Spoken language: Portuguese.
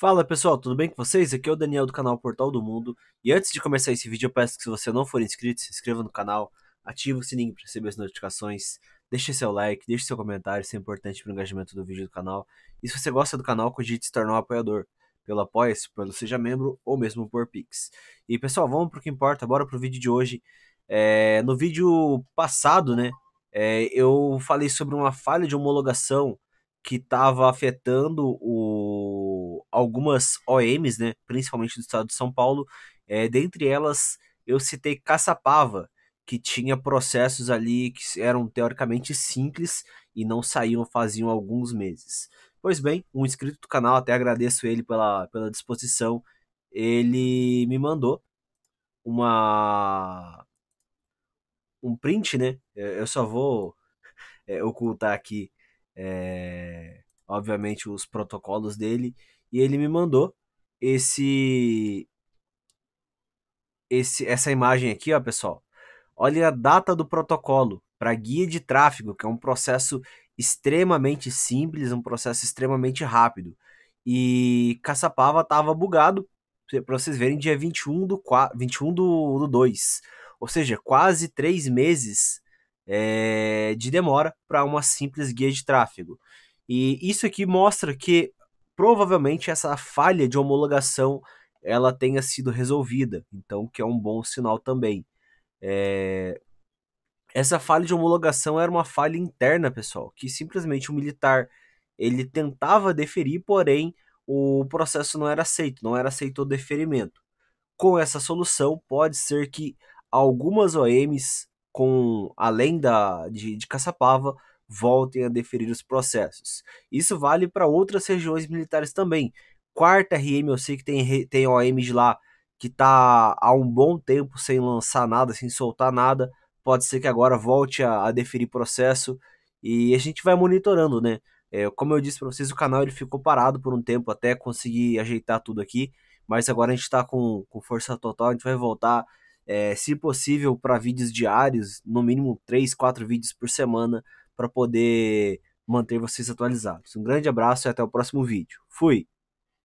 Fala pessoal, tudo bem com vocês? Aqui é o Daniel do canal Portal do Mundo e antes de começar esse vídeo eu peço que se você não for inscrito, se inscreva no canal, ative o sininho para receber as notificações, deixe seu like, deixe seu comentário, isso é importante para o engajamento do vídeo do canal e se você gosta do canal, cogite se tornar um apoiador pelo Apoia-se, pelo Seja Membro ou mesmo por Pix. E pessoal, vamos para o que importa, bora para o vídeo de hoje. É, no vídeo passado, né, é, eu falei sobre uma falha de homologação que estava afetando o algumas OMs, né, principalmente do estado de São Paulo. É, dentre elas, eu citei Caçapava, que tinha processos ali que eram teoricamente simples e não saíam faziam alguns meses. Pois bem, um inscrito do canal, até agradeço ele pela, pela disposição, ele me mandou uma um print, né? É, eu só vou é, ocultar aqui, é, obviamente, os protocolos dele e ele me mandou esse esse essa imagem aqui, ó, pessoal. Olha a data do protocolo para guia de tráfego, que é um processo extremamente simples, um processo extremamente rápido. E Caçapava estava bugado, para vocês verem, dia 21 do 4, 21 do, do 2. Ou seja, quase três meses é, de demora para uma simples guia de tráfego. E isso aqui mostra que provavelmente essa falha de homologação ela tenha sido resolvida, então que é um bom sinal também. É... Essa falha de homologação era uma falha interna, pessoal, que simplesmente o militar ele tentava deferir, porém o processo não era aceito, não era aceito o deferimento. Com essa solução, pode ser que algumas OMs, com além da de, de Caçapava, voltem a deferir os processos. Isso vale para outras regiões militares também. Quarta RM, eu sei que tem, tem OM de lá que está há um bom tempo sem lançar nada, sem soltar nada. Pode ser que agora volte a, a deferir processo e a gente vai monitorando, né? É, como eu disse para vocês, o canal ele ficou parado por um tempo até conseguir ajeitar tudo aqui, mas agora a gente está com, com força total, a gente vai voltar é, se possível, para vídeos diários, no mínimo 3, 4 vídeos por semana, para poder manter vocês atualizados. Um grande abraço e até o próximo vídeo. Fui!